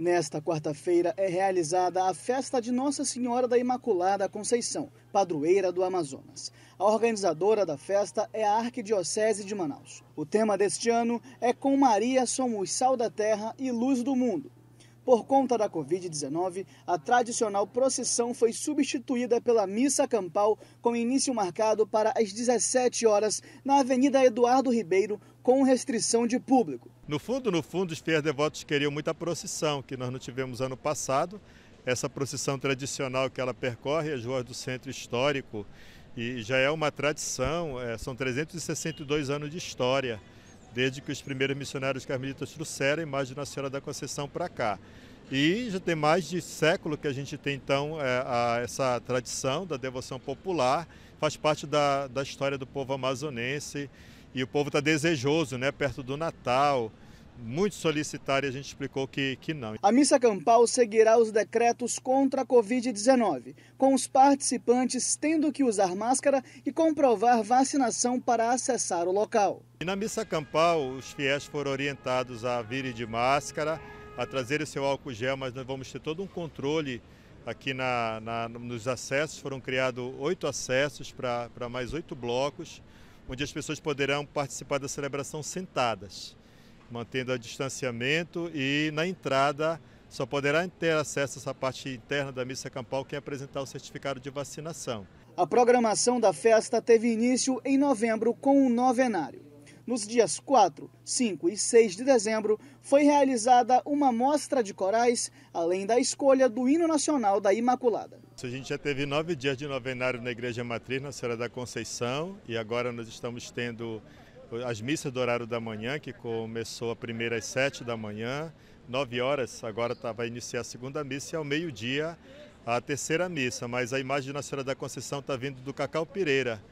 Nesta quarta-feira é realizada a festa de Nossa Senhora da Imaculada Conceição, padroeira do Amazonas. A organizadora da festa é a Arquidiocese de Manaus. O tema deste ano é Com Maria somos sal da terra e luz do mundo. Por conta da Covid-19, a tradicional procissão foi substituída pela missa campal, com início marcado para as 17 horas na Avenida Eduardo Ribeiro, com restrição de público. No fundo, no fundo, os fiéis devotos queriam muita procissão, que nós não tivemos ano passado. Essa procissão tradicional que ela percorre as ruas do centro histórico e já é uma tradição, é, são 362 anos de história desde que os primeiros missionários carmelitas trouxeram a imagem de Nossa Senhora da Conceição para cá. E já tem mais de século que a gente tem, então, é, a, essa tradição da devoção popular, faz parte da, da história do povo amazonense e o povo está desejoso, né, perto do Natal, muito solicitar e a gente explicou que, que não. A missa campal seguirá os decretos contra a Covid-19, com os participantes tendo que usar máscara e comprovar vacinação para acessar o local. E na missa campal, os fiéis foram orientados a virem de máscara, a trazer o seu álcool gel, mas nós vamos ter todo um controle aqui na, na nos acessos. Foram criados oito acessos para mais oito blocos, onde as pessoas poderão participar da celebração sentadas mantendo o distanciamento e na entrada só poderá ter acesso a essa parte interna da missa campal quem apresentar o certificado de vacinação. A programação da festa teve início em novembro com um novenário. Nos dias 4, 5 e 6 de dezembro, foi realizada uma mostra de corais, além da escolha do hino nacional da Imaculada. A gente já teve nove dias de novenário na Igreja Matriz, na Senhora da Conceição, e agora nós estamos tendo as missas do horário da manhã, que começou a primeira às sete da manhã, nove horas, agora tá, vai iniciar a segunda missa e ao meio-dia a terceira missa. Mas a imagem de Nossa Senhora da Conceição está vindo do Cacau Pireira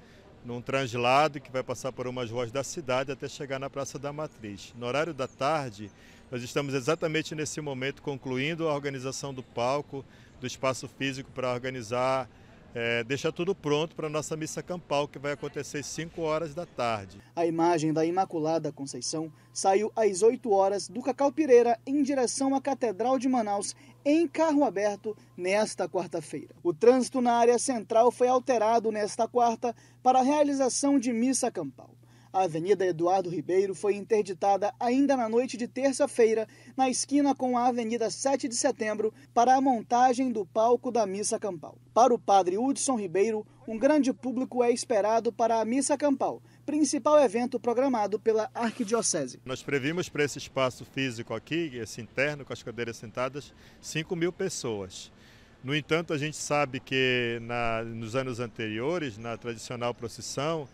num translado que vai passar por umas ruas da cidade até chegar na Praça da Matriz. No horário da tarde, nós estamos exatamente nesse momento concluindo a organização do palco, do espaço físico para organizar é, deixa tudo pronto para a nossa missa campal, que vai acontecer às 5 horas da tarde. A imagem da Imaculada Conceição saiu às 8 horas do Cacau Pireira em direção à Catedral de Manaus, em carro aberto, nesta quarta-feira. O trânsito na área central foi alterado nesta quarta para a realização de missa campal. A Avenida Eduardo Ribeiro foi interditada ainda na noite de terça-feira, na esquina com a Avenida 7 de Setembro, para a montagem do palco da Missa Campal. Para o padre Hudson Ribeiro, um grande público é esperado para a Missa Campal, principal evento programado pela Arquidiocese. Nós previmos para esse espaço físico aqui, esse interno, com as cadeiras sentadas, 5 mil pessoas. No entanto, a gente sabe que na, nos anos anteriores, na tradicional procissão,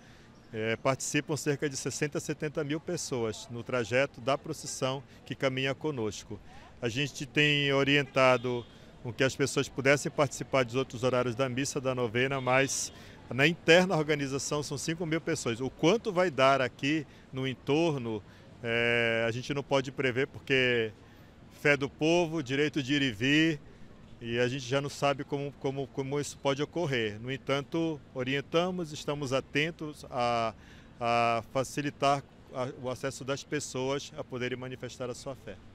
é, participam cerca de 60 a 70 mil pessoas no trajeto da procissão que caminha conosco. A gente tem orientado com que as pessoas pudessem participar dos outros horários da missa, da novena, mas na interna organização são 5 mil pessoas. O quanto vai dar aqui no entorno, é, a gente não pode prever, porque fé do povo, direito de ir e vir, e a gente já não sabe como, como, como isso pode ocorrer. No entanto, orientamos, estamos atentos a, a facilitar o acesso das pessoas a poderem manifestar a sua fé.